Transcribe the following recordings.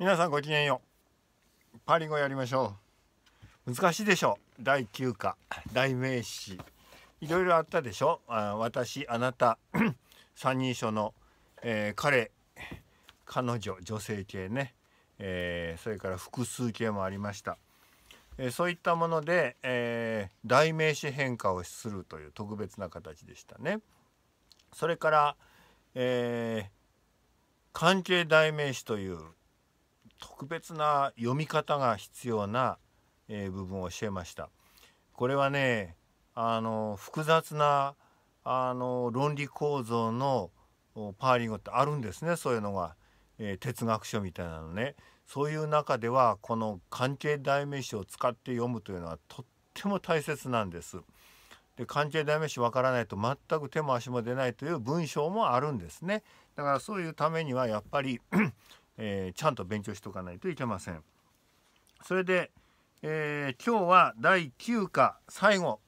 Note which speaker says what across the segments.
Speaker 1: 皆さんごきげんようパリ語やりましょう難しいでしょう第9課代名詞いろいろあったでしょあ私あなた 三人称の、えー、彼彼女女性系ね、えー、それから複数形もありました、えー、そういったもので、え代名詞変化をするという特別な形でしたねそれから、え関係代名詞という特別な読み方が必要な、え部分を教えました。これはねあの複雑なあの論理構造のパーリングってあるんですねそういうのが、えー、哲学書みたいなのね。そういう中ではこの関係代名詞を使って読むというのはとっても大切なんです。で関係代名詞わからないと全く手も足も出ないという文章もあるんですね。だからそういうためにはやっぱりえー、ちゃんと勉強しておかないといけません。それで、えー、今日は第9課最後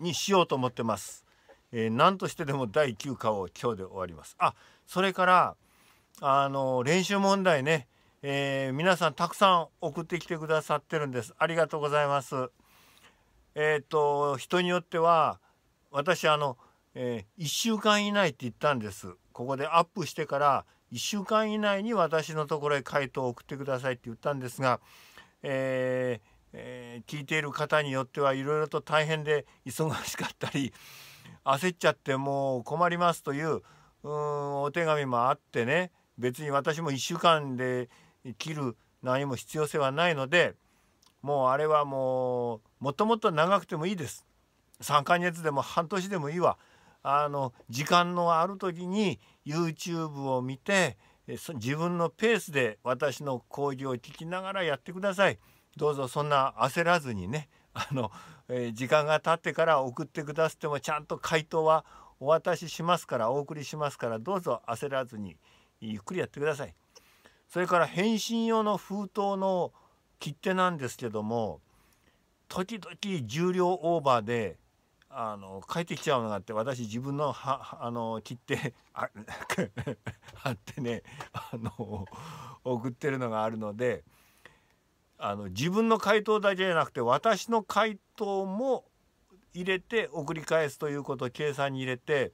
Speaker 1: にしようと思ってます。えー、何としてでも第9課を今日で終わります。あそれからあの練習問題ね、えー、皆さんたくさん送ってきてくださってるんです。ありがとうございます。えっ、ー、と人によっては私あの、えー、1週間以内って言ったんです。ここでアップしてから1週間以内に私のところへ回答を送ってくださいって言ったんですが、えーえー、聞いている方によってはいろいろと大変で忙しかったり焦っちゃってもう困りますというお手紙もあってね別に私も1週間で切る何も必要性はないのでもうあれはもうもっともっと長くてもいいです。3ヶ月でも半年でもいいわ。あの時間のある時に YouTube を見て自分のペースで私の講義を聞きながらやってください。どうぞそんな焦らずにねあの、えー、時間が経ってから送ってくださってもちゃんと回答はお渡ししますからお送りしますからどうぞ焦らずにゆっくりやってください。それから返信用の封筒の切手なんですけども時々重量オーバーであの帰ってきちゃうのがあって私自分のはあの切って 貼ってねあの送ってるのがあるのであの自分の回答だけじゃなくて私の回答も入れて送り返すということを計算に入れて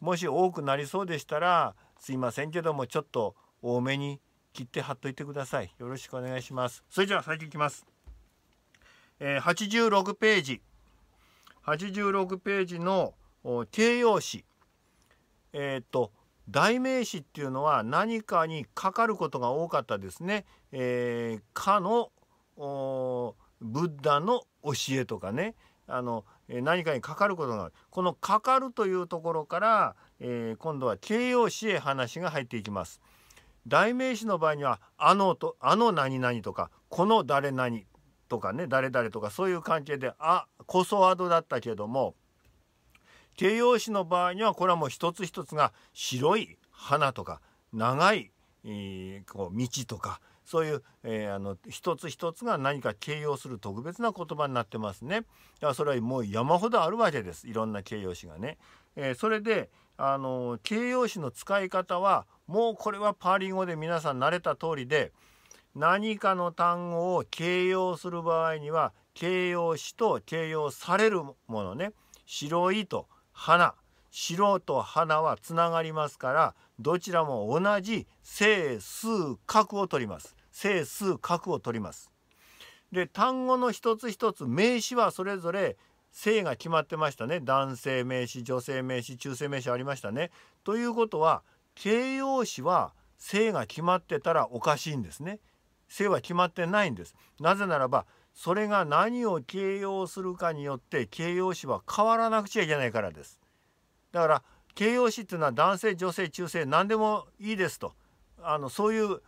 Speaker 1: もし多くなりそうでしたらすいませんけどもちょっと多めに切って貼っといてください。よろしくお願いします。それじゃあ最近きます。えー、86ページ。86ページの形容詞えっ、と代名詞っていうのは何かにかかることが多かったですね。えー、かのブッダの教えとかねあの何かにかかることがこの「かかる」というところから、えー、今度は形容詞へ話が入っていきます。代名詞の場合には「あの」と「あの何々」とか「この誰々」とかね誰々とかそういう関係で「あ」こそワードだったけども形容詞の場合にはこれはもう一つ一つが白い花とか長い、えー、こう道とかそういう、えー、あの一つ一つが何か形容する特別な言葉になってますね。だからそれはもう山ほどあるわけですいろんな形容詞がね。えー、それであの形容詞の使い方はもうこれはパーリン語で皆さん慣れた通りで「何かの単語を形容する場合には形容詞と形容されるものね白いと花白と花はつながりますからどちらも同じ整数角を取ります整数角を取りますで単語の一つ一つ名詞はそれぞれ性が決まってましたね男性名詞女性名詞中性名詞ありましたね。ということは形容詞は性が決まってたらおかしいんですね。性は決まってないんです。なぜならばそれが何を形容するかによって形容詞は変わらなくちゃいけないからです。だから形容詞っていうのは男性女性中性何でもいいですとあのそういう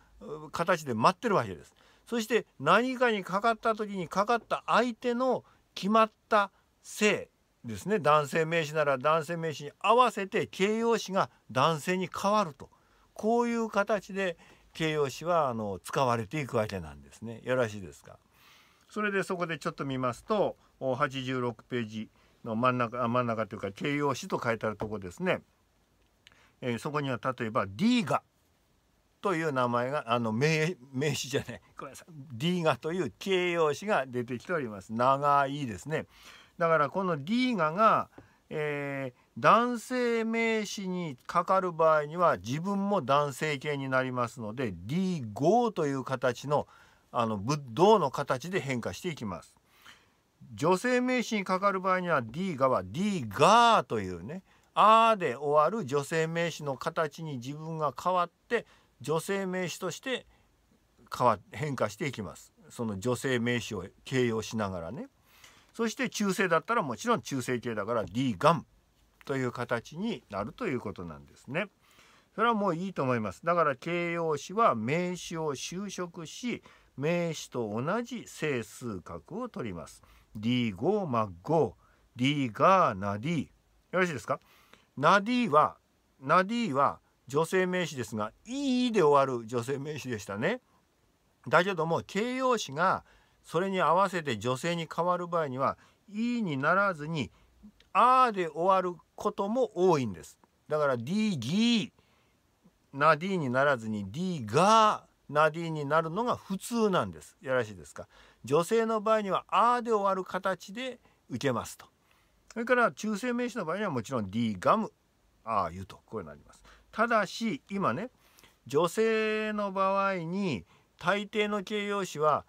Speaker 1: 形で待ってるわけです。そして何かにかかった時にかかった相手の決まった性ですね男性名詞なら男性名詞に合わせて形容詞が男性に変わるとこういう形で形容詞はあの使われていくわけなんですね。よろしいですかそれでそこでちょっと見ますと86ページの真ん中真ん中というか形容詞と書いてあるとこですね。えー、そこには例えば「ディーガ」という名前があの名名詞じゃないごめんなさい「ディーガ」という形容詞が出てきております。長いですね。だからこの「ディーガが」えー男性名詞にかかる場合には自分も男性形になりますので D5 という形のあの仏道の形で変化していきます。女性名詞にかかる場合には D がは D がというね「あ」で終わる女性名詞の形に自分が変わって女性名詞として変わ変化していきます。その女性名詞を形容しながらね。そして中性だったらもちろん中性形だから D ガン。という形になるということなんですね。それはもういいと思います。だから形容詞は名詞を修飾し名詞と同じ整数角を取ります。リーゴマッゴリーガーナディよろしいですかナディはナディは女性名詞ですが「いい」で終わる女性名詞でしたね。だけども形容詞がそれに合わせて女性に変わる場合には「いい」にならずに「あ」ーで終わることも多いんです。だから D ギーな D にならずに D がナな D になるのが普通なんです。やらしいですか。女性の場合には「あ」ーで終わる形で受けますと。それから中性名詞の場合にはもちろん D ガム「あ」言うとこうなります。ただし今ね女性の場合に大抵の形容詞は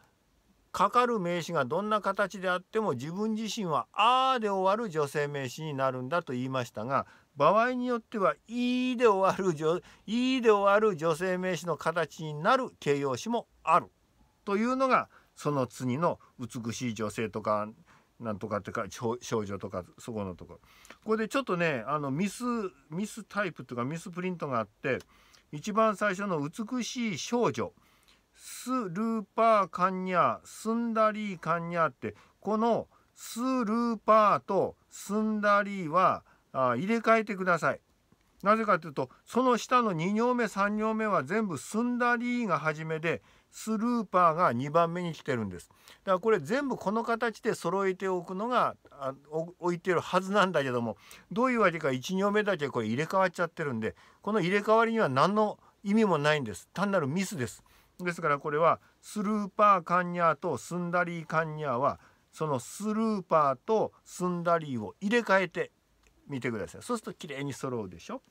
Speaker 1: かかる名詞がどんな形であっても自分自身は「あ」で終わる女性名詞になるんだと言いましたが場合によっては「い」で終わる女「い」で終わる女性名詞の形になる形容詞もあるというのがその次の「美しい女性」とか「なんとか」ってか「少女」とかそこのところ。これでちょっとねあのミスミスタイプというかミスプリントがあって一番最初の「美しい少女」スルーパーカンニャースンダリーカンニャーってこのスルーパーとスンダリーはあ入れ替えてください。なぜかというとその下の2行目3行目は全部スンダリーが初めでスルーパーが2番目に来てるんです。だからこれ全部この形で揃えておくのがあお置いてるはずなんだけどもどういうわけか1行目だけこれ入れ替わっちゃってるんでこの入れ替わりには何の意味もないんです。単なるミスです。ですからこれはスルーパーカンニャーとスンダリーカンニャーはそのスルーパーとスンダリーを入れ替えてみてくださいそうすると綺れに揃うでしょ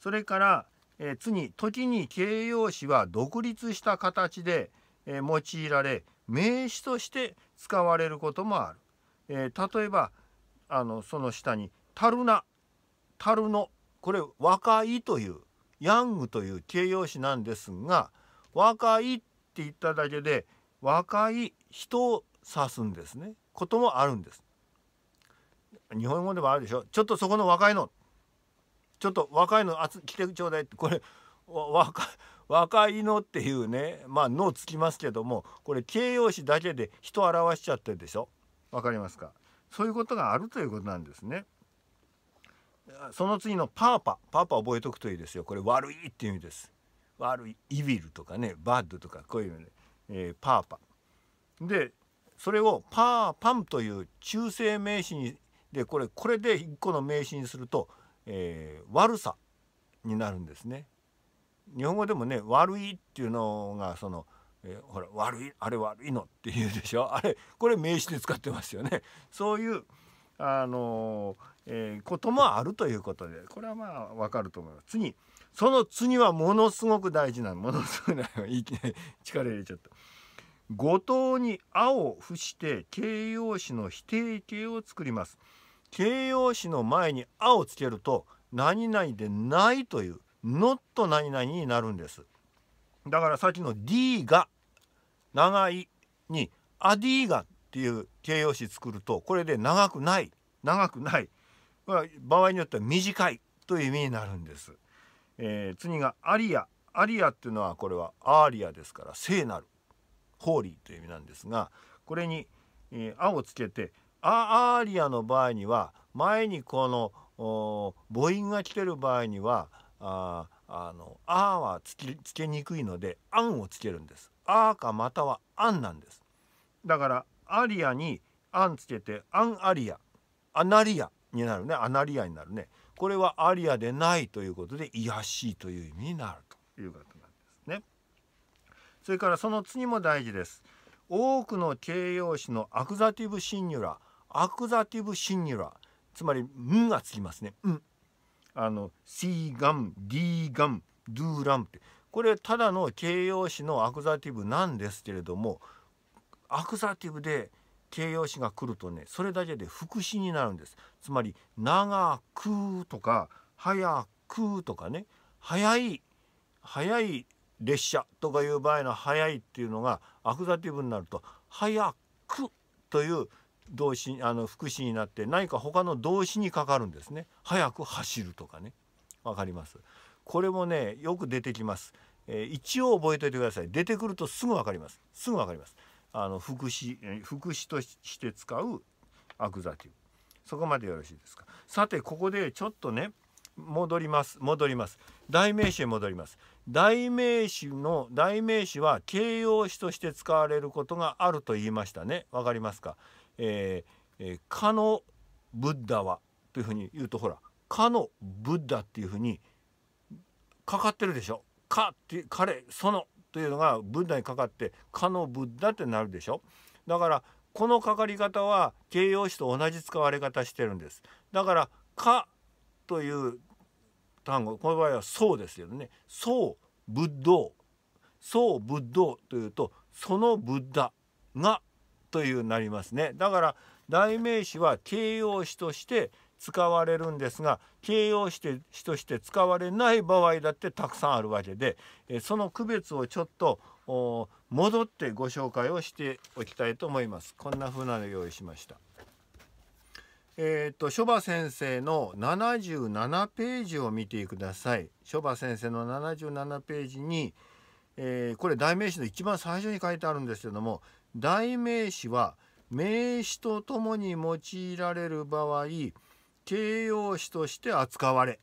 Speaker 1: それから、えー、次時に形容詞は独立した形で、えー、用いられ名詞として使われることもある、えー、例えばあのその下に「たるな」「たるの」これ「若い」という「ヤング」という形容詞なんですが「若いって言っただけで若い人を指すんですねこともあるんです日本語でもあるでしょちょっとそこの若いのちょっと若いの来てちょうだいってこれ若若いのっていうねまあ「の」つきますけどもこれ形容詞だけで人を表しちゃってるでしょわかりますかそういうことがあるということなんですね。その次のパーパ、パーパー覚えとくといいですよ。これ悪いっていう意味です。悪いイビルとかねバッドとかこういうね、えー、パーパでそれをパーパンという中性名詞にでこれこれで一個の名詞にすると、えー、悪さになるんですね。日本語でもね悪いっていうのがその、えー、ほら悪いあれ悪いのっていうでしょあれこれ名詞で使ってますよね。そういうあのー、えー、こともあるということでこれはまあわかると思います。次その次はものすごく大事なものすごくないいきな力入れちゃった。五島に「青を付して形容詞の否定形を作ります。形容詞の前に「青をつけると「何々でない」という「not 何々」になるんです。だからさっきの「D」が「長い」に「アディーが」っていう形容詞作るとこれで長くない長くない場合によっては短いという意味になるんです。えー、次がアリアアリアっていうのはこれはアーリアですから聖なるホーリーという意味なんですがこれに「えー、あ」をつけて「アーリア」の場合には前にこの母音が来てる場合には「あ」あのあはつつけにくいので「アン」をつけるんです。あかまたは「あん」なんです。だから「アリア」に「あん」つけて「あんアリア」「アナリア」になるね「アナリア」になるね。これはアリアでないということで癒しいという意味になるということなんですね。それからその次も大事です。多くの形容詞のアクザティブシンニュラアクザティブシンニュラつまり「ん」がつきますね「ん」あの「シーガム」「ディーガム」「ドゥーラム」ってこれただの形容詞のアクザティブなんですけれどもアクザティブで「形容詞が来るとねそれだけで副詞になるんですつまり「長く」とか「早く」とかね「早い」「早い列車」とかいう場合の「早い」っていうのがアクザティブになると「早く」という動詞あの副詞になって何か他の動詞にかかるんですね。早く走るとかね。わかります。これもねよく出てきます。えー、一応覚えておいてください。出てくるとすぐわかります。すぐ分かります。あの副詞副詞として使うアクザティブそこまでよろしいですかさてここでちょっとね戻ります戻ります代名詞へ戻ります代名詞の代名詞は形容詞として使われることがあると言いましたねわかりますか、えーえー、かのブッダはというふうに言うとほらかのブッダっていうふうにかかってるでしょかって彼そのというのがブッダにかかってかのブッダってなるでしょだからこのかかり方は形容詞と同じ使われ方してるんですだからかという単語この場合はそうですよねそう仏道そう仏道というとそのブッダがというなりますねだから代名詞は形容詞として「使われるんですが形容詞として使われない場合だってたくさんあるわけでその区別をちょっと戻ってご紹介をしておきたいと思います。こんな風なの用意しました。えっ、と、書場先生の77ページを見てください。書場先生の77ページに、えー、これ代名詞の一番最初に書いてあるんですけども、代名詞は名詞とともに用いられる場合、形容詞として扱われ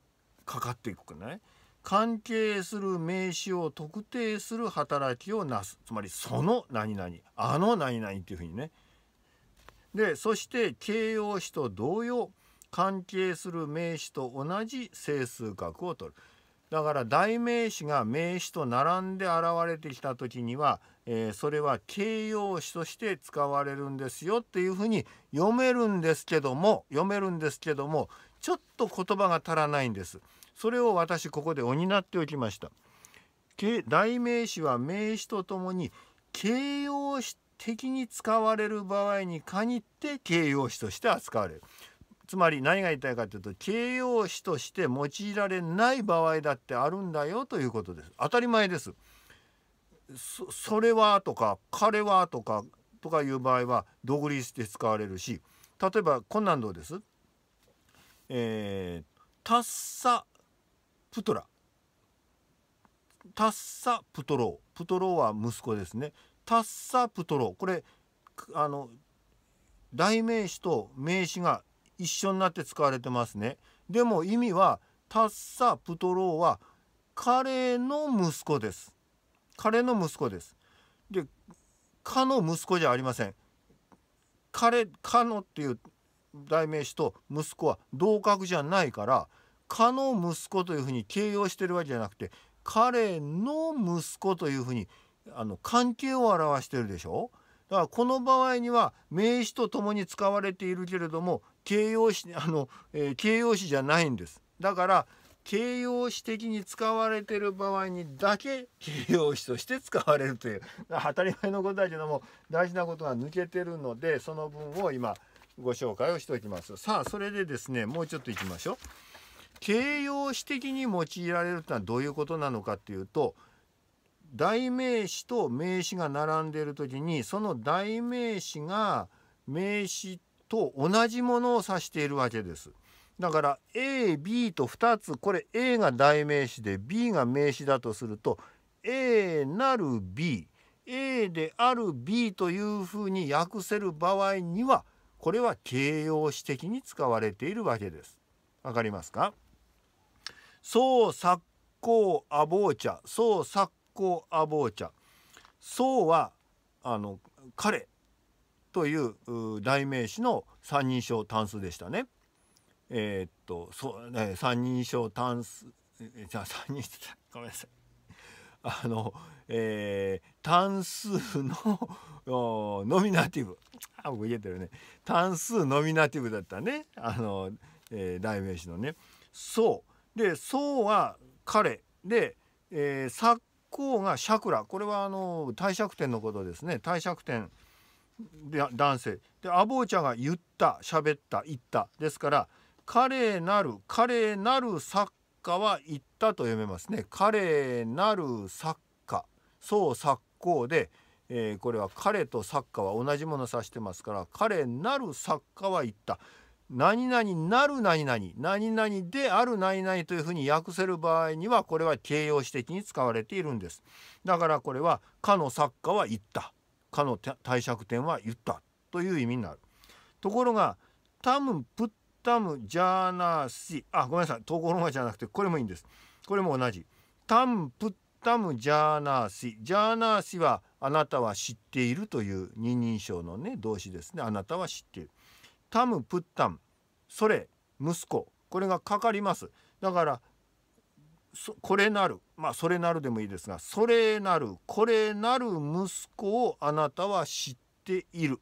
Speaker 1: かかっていくくない関係する名詞を特定する働きをなすつまりその何々あの何々っていうふうにねでそして形容詞と同様関係する名詞と同じ整数角を取るだから代名詞が名詞と並んで現れてきた時には「えー、それは形容詞として使われるんですよっていうふうに読めるんですけども読めるんですけどもちょっと言葉が足らないんです。それを私ここで補っておきました。代名詞は名詞とともに形容詞的に使われる場合に限って形容詞として扱われる。つまり何が言いたいかというと形容詞として用いられない場合だってあるんだよということです。当たり前です。そそれはとか彼はとかとかいう場合は独立して使われるし例えばこんなんどうですえー、タッサプトラタッサプトロープトローは息子ですねタッサプトローこれあの代名詞と名詞が一緒になって使われてますねでも意味はタッサプトローは彼の息子です彼の息子です。でかの息子じゃありません。彼かのっていう代名詞と息子は同格じゃないからかの息子というふうに形容してるわけじゃなくて彼の息子というふうにあの関係を表してるでしょだからこの場合には名詞と共に使われているけれども形容詞あの、えー、形容詞じゃないんですだから形容詞的に使われてる場合にだけ形容詞として使われるという 当たり前のことだけども大事なことが抜けてるのでその分を今ご紹介をしておきます。さあそれでですねもうちょっといきましょう。形容詞的に用いられるってのはどういうことなのかっていうと代名詞と名詞が並んでいる時にその代名詞が名詞と同じものを指しているわけです。だから AB と2つこれ A が代名詞で B が名詞だとすると A なる BA である B というふうに訳せる場合にはこれは形容詞的に使われているわけです。わかりますかそうさ作行アボーチャそうさ作行アボーチャそうはあの彼という代名詞の三人称単数でしたね。えー、っとそう、ね、三人称単数じゃあ三人ごめんなさい あの、えー、単数のノミナティブあ僕言えてるね単数ノミナティブだったねあの、えー、代名詞のね。そうで「そうは彼で、えー、作光がシャクラこれはあの帝釈天のことですね帝釈天で男性でアボーチャが言った喋った言ったですから「彼なる彼なる作家は言ったと読めますね彼なる作家そう作家で、えー、これは彼と作家は同じものを指してますから彼なる作家は言った何々なる何々何々である何々というふうに訳せる場合にはこれは形容詞的に使われているんですだからこれはかの作家は言ったかの帝釈天は言ったという意味になるところが多分プッタムジャーナーシあごめんなさい投稿の前じゃなくてこれもいいんですこれも同じタンプッタムジャーナーシジャーナーシはあなたは知っているという二人称のね動詞ですねあなたは知っているタムプッタムそれ息子これがかかりますだからこれなるまあそれなるでもいいですがそれなるこれなる息子をあなたは知っている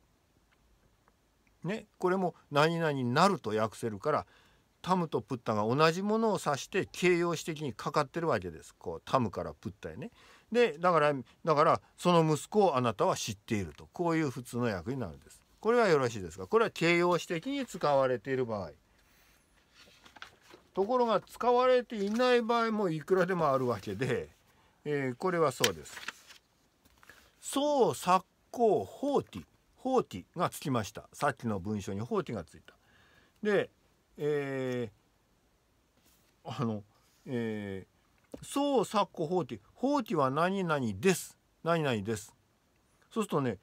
Speaker 1: ね、これも「何々なる」と訳せるからタムとプッタが同じものを指して形容詞的にかかってるわけですこうタムからプッタへね。でだからだからその息子をあなたは知っているとこういう普通の訳になるんです。これはよろしいですかこれは形容詞的に使われている場合。ところが使われていない場合もいくらでもあるわけで、えー、これはそうです。そう作行法法規がつきましたさっきの文章に法規がついた。で、えー、あの、えー、そうさっこ放置放置は何々です何々です。そうするとね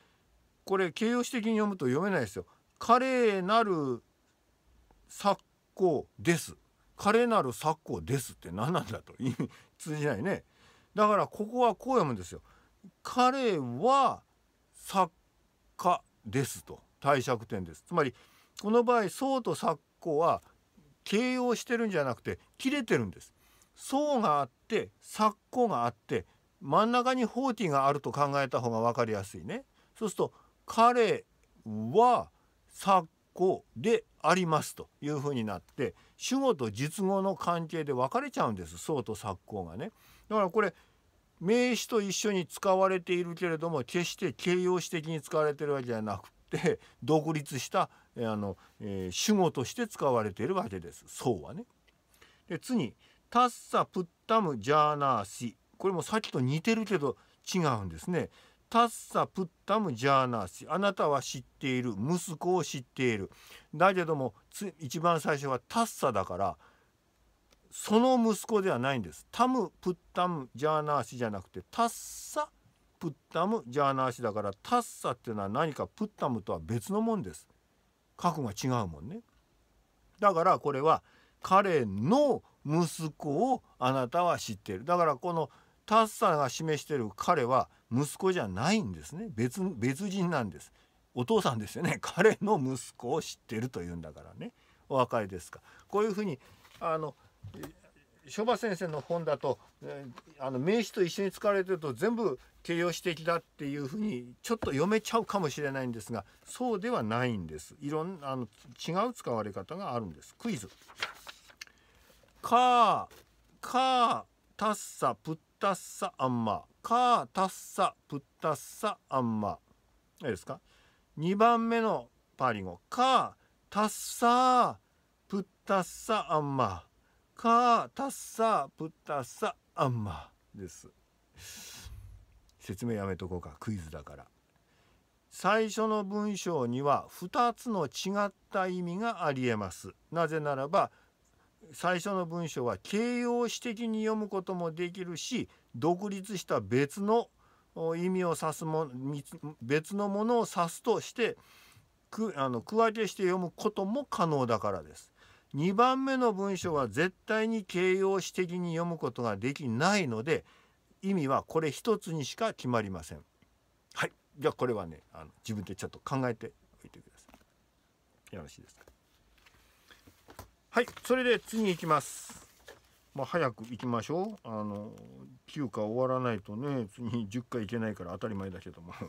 Speaker 1: これ形容詞的に読むと読めないですよ。華麗なる作法です。華麗なる作法ですって何なんだと意味通じないね。だからここはこう読むんですよ。彼は作家ですと貸借点ですつまりこの場合宋と昨子は形容してるんじゃなくて切れてるんです層があって昨子があって真ん中に法ーがあると考えた方が分かりやすいねそうすると彼は昨子でありますというふうになって主語と述語の関係で分かれちゃうんです宋と昨子がねだからこれ名詞と一緒に使われているけれども決して形容詞的に使われてるわけじゃなくて 独立したあの、えー、主語として使われているわけです。そうはね。で次「タッサプッタムジャーナーシ」これもさっきと似てるけど違うんですね。タッサプッタムジャーナーシあなたは知っている息子を知っているだけども一番最初はタッサだからその息子ではないんですタムプッタムジャーナーシじゃなくてタッサプッタムジャーナーシだからタッサっていうのは何かプッタムとは別のもんです核が違うもんねだからこれは彼の息子をあなたは知っているだからこのタッサが示している彼は息子じゃないんですね別別人なんですお父さんですよね 彼の息子を知ってるというんだからねお分かですかこういうふうにあの諸場先生の本だと、えー、あの名詞と一緒に使われてると全部形容詞的だっていうふうにちょっと読めちゃうかもしれないんですがそうではないんですいろんなあの違う使われ方があるんですクイズカーカータッサプッタッサアンマカータッサプッタッサアンマいいですか2番目のパーリ語カータッサプッタッサアンマカタッサプタッサアンマです説明やめとこうかクイズだから最初の文章には2つの違った意味がありえますなぜならば最初の文章は形容詞的に読むこともできるし独立した別の意味を指すも別のものを指すとしてくあの区分けして読むことも可能だからです。2番目の文章は絶対に形容詞的に読むことができないので意味はこれ一つにしか決まりません。はい、じゃあこれはねあの自分でちょっと考えておいてください。よろしいですか。はい、それで次行きます。まあ、早く行きましょう。あの休暇終わらないとね次10回いけないから当たり前だけども。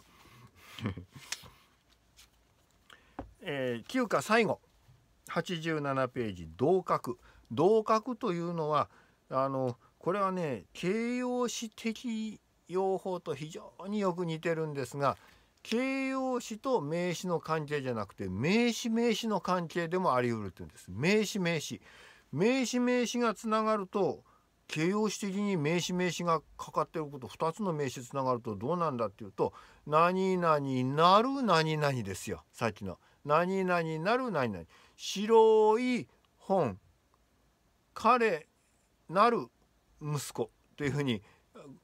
Speaker 1: えー、休暇最後87ページ「同格」「同格」というのはあのこれはね形容詞的用法と非常によく似てるんですが形容詞と名詞の関係じゃなくて名詞名詞の関係でもあり得るって言うんです。名詞名詞名詞名詞がつながると形容詞的に名詞名詞がかかってること2つの名詞つながるとどうなんだっていうと「何々なる何々」ですよさっきの。何々なる何々白い本彼なる息子というふうに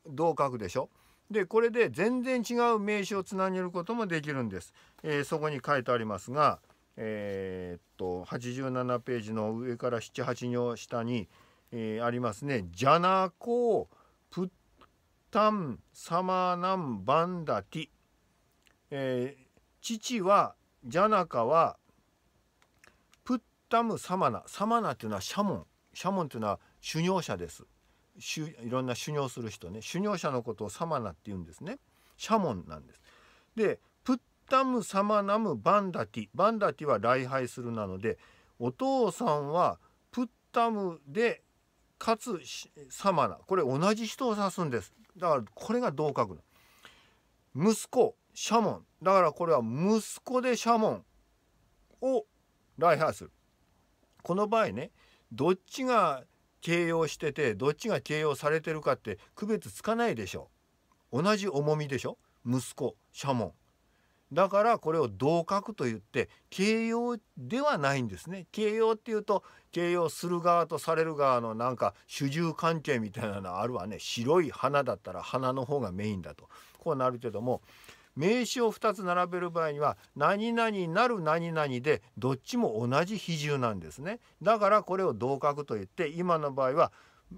Speaker 1: どう書くでしょでこれで全然違う名詞をつなげることもできるんです。えー、そこに書いてありますが、えー、っと87ページの上から78行下に、えー、ありますね「ジャナコプッタンサマナンバンダティ」え父はジャナカはプッタムサマナサマナっていうのはシャモンシャモンっていうのは修行者ですいろんな修行する人ね修行者のことをサマナって言うんですねシャモンなんですでプッタムサマナムバンダティバンダティは礼拝するなのでお父さんはプッタムでかつサマナこれ同じ人を指すんですだからこれが同格の息子シャモンだからこれは息子でシャモンを礼拝するこの場合ねどっちが形容しててどっちが形容されてるかって区別つかないでしょ同じ重みでしょ息子シャモンだからこれを同格と言って形容ではないんですね形容っていうと形容する側とされる側のなんか主従関係みたいなのあるわね白い花だったら花の方がメインだとこうなるけども名詞を2つ並べる場合には何々なる何々でどっちも同じ比重なんですね。だからこれを同格と言って今の場合は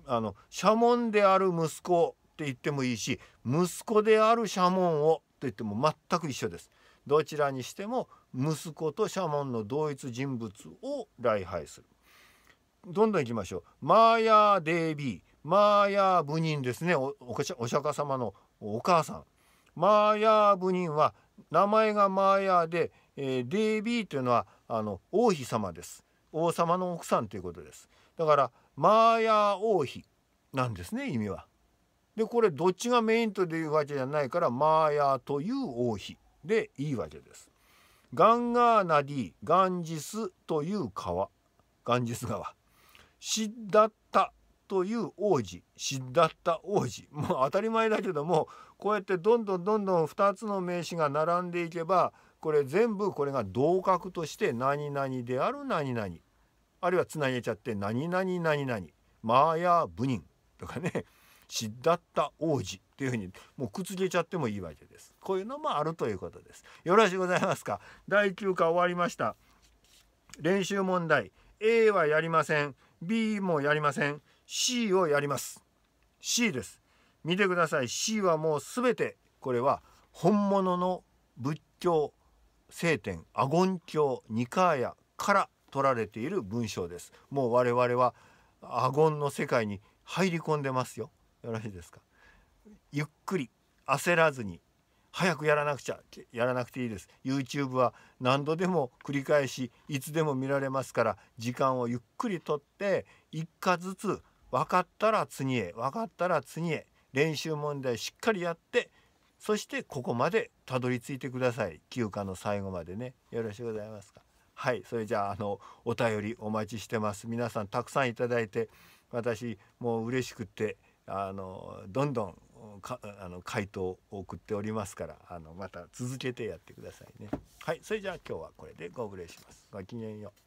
Speaker 1: あの社門である息子って言ってもいいし息子である社門をと言っても全く一緒です。どちらにしても息子と社門の同一人物を礼拝する。どんどんいきましょう。マーヤーデービーマーヤー部人ですねおお釈迦様のお母さん。マーヤー部人は名前がマーヤーで、えー、デービーというのはあの王妃様です王様の奥さんということですだからマーヤー王妃なんですね意味は。でこれどっちがメインというわけじゃないからマーヤーという王妃でいいわけです。ガンガーナディガンジスという川ガンジス川シッダという王子シッダッタ王子 もう当たり前だけどもこうやってどんどんどんどん2つの名詞が並んでいけばこれ全部これが同格として何々である何々あるいはつなげちゃって何々何々マーヤーブニンとかねシッダッタ王子っていうふうにもうくっつけちゃってもいいわけです。こういうのもあるということです。よろしくございますか。第9課終わりました。練習問題 A はやりません B もやりません C をやります C です見てください C はもうすべてこれは本物の仏教聖典阿ゴン教ニカーヤから取られている文章ですもう我々は阿ゴの世界に入り込んでますよよろしいですかゆっくり焦らずに早くやらなくちゃやらなくていいです YouTube は何度でも繰り返しいつでも見られますから時間をゆっくりとって一家ずつ分かったら次へ分かったら次へ練習問題しっかりやってそしてここまでたどり着いてください休暇の最後までねよろしくございますかはいそれじゃああのお便りお待ちしてます皆さんたくさんいただいて私もう嬉しくってあのどんどんかあの回答を送っておりますからあのまた続けてやってくださいねはいそれじゃあ今日はこれでご無礼しますごきげんよう